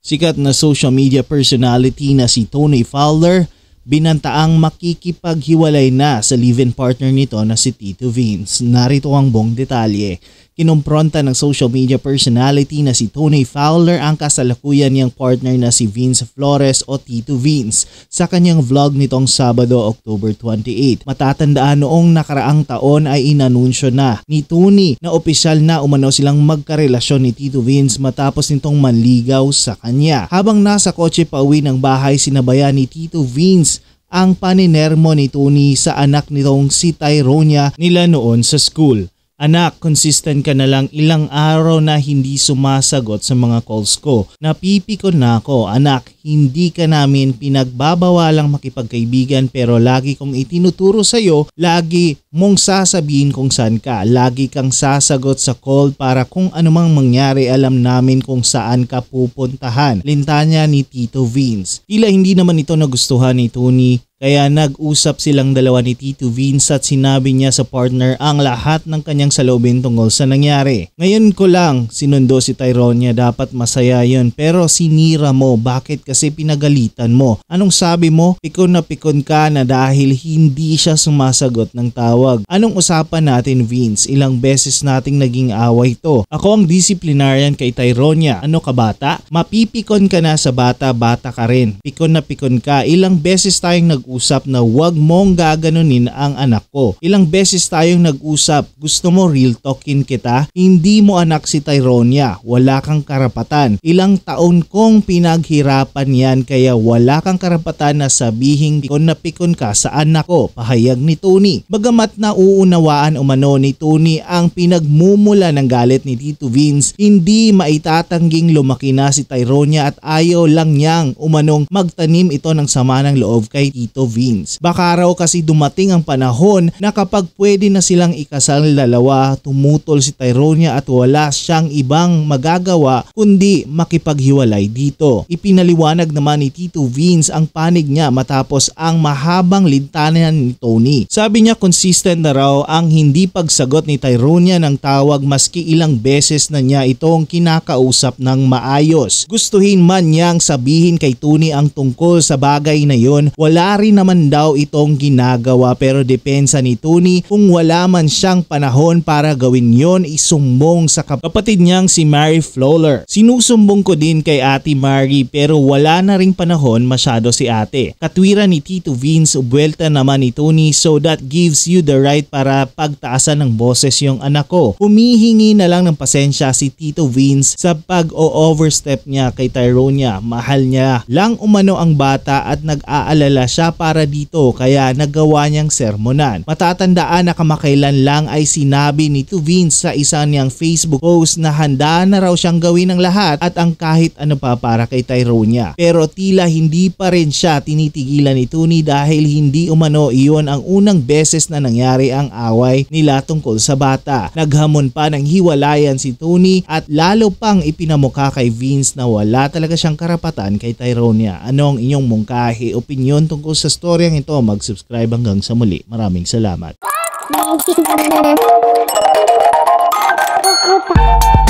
Sikat na social media personality na si Tony Fowler binantaang makikipaghiwalay na sa live-in partner nito na si Tito Vince. Narito ang buong detalye. Kinompronta ng social media personality na si Tony Fowler ang kasalukuyan niyang partner na si Vince Flores o Tito Vince sa kanyang vlog nitong Sabado, October 28. Matatandaan noong nakaraang taon ay inanunsyo na ni Tony na opisyal na umano silang magkarelasyon ni Tito Vince matapos nitong manligaw sa kanya. Habang nasa kotse pa uwi ng bahay sinabayan ni Tito Vince ang paninermo ni Tony sa anak nitong si Tyronia nila noon sa school. Anak, consistent ka na lang ilang araw na hindi sumasagot sa mga calls ko. Napipikon na ako. Anak, hindi ka namin pinagbabawalang makipagkaibigan pero lagi kong itinuturo sa iyo, lagi mong sasabihin kung saan ka, lagi kang sasagot sa call para kung anumang mangyari alam namin kung saan ka pupuntahan. Lintanya ni Tito Vince. Tila hindi naman ito nagustuhan ni Tony kaya nag-usap silang dalawa ni Tito Vince at sinabi niya sa partner ang lahat ng kanyang saloobin tungkol sa nangyari. Ngayon ko lang sinundo si Tyronia dapat masaya yon pero sinira mo bakit kasi pinagalitan mo. Anong sabi mo? Pikon na pikon ka na dahil hindi siya sumasagot ng tawag. Anong usapan natin Vince? Ilang beses nating naging away to. Ako ang disciplinarian kay Tyronia. Ano ka bata? Mapipikon ka na sa bata, bata ka rin. Pikon na pikon ka. Ilang beses tayong nag-usap na huwag mong gaganunin ang anak ko. Ilang beses tayong nag-usap. Gusto mo real talkin kita? Hindi mo anak si Tyronia. Wala kang karapatan. Ilang taon kong pinaghirapan usapan yan kaya wala kang karapatan na sabihin pikon na pikon ka sa anak ko, pahayag ni Tony. Bagamat nauunawaan umano ni Tony ang pinagmumula ng galit ni Tito Vince, hindi maitatangging lumaki na si Tyronia at ayaw lang niyang umanong magtanim ito ng sama ng loob kay Tito Vince. Baka raw kasi dumating ang panahon na kapag pwede na silang ikasal dalawa, tumutol si Tyronia at wala siyang ibang magagawa kundi makipaghiwalay dito. Ipinaliwanag Paliwanag naman ni Tito Vince ang panig niya matapos ang mahabang lintanan ni Tony. Sabi niya consistent na raw ang hindi pagsagot ni Tyrone niya ng tawag maski ilang beses na niya itong kinakausap ng maayos. Gustuhin man niyang sabihin kay Tony ang tungkol sa bagay na yon, wala rin naman daw itong ginagawa pero depensa ni Tony kung wala man siyang panahon para gawin yon isumbong sa kapatid niyang si Mary Flowler. Sinusumbong ko din kay Ate Mary pero wala wala na ring panahon masyado si ate. Katwiran ni Tito Vince, buwelta naman ni Tony so that gives you the right para pagtaasan ng boses yung anak ko. Humihingi na lang ng pasensya si Tito Vince sa pag-o-overstep niya kay Tyronia. Mahal niya lang umano ang bata at nag-aalala siya para dito kaya nagawa niyang sermonan. Matatandaan na kamakailan lang ay sinabi ni Tito Vince sa isa niyang Facebook post na handa na raw siyang gawin ng lahat at ang kahit ano pa para kay Tyronia. Pero tila hindi pa rin siya tinitigilan ni Tony dahil hindi umano iyon ang unang beses na nangyari ang away nila tungkol sa bata. Naghamon pa ng hiwalayan si Tony at lalo pang ipinamukha kay Vince na wala talaga siyang karapatan kay Tyronia. Ano ang inyong mungkahi opinion tungkol sa storyang ito? Mag-subscribe hanggang sa muli. Maraming salamat. Thank you.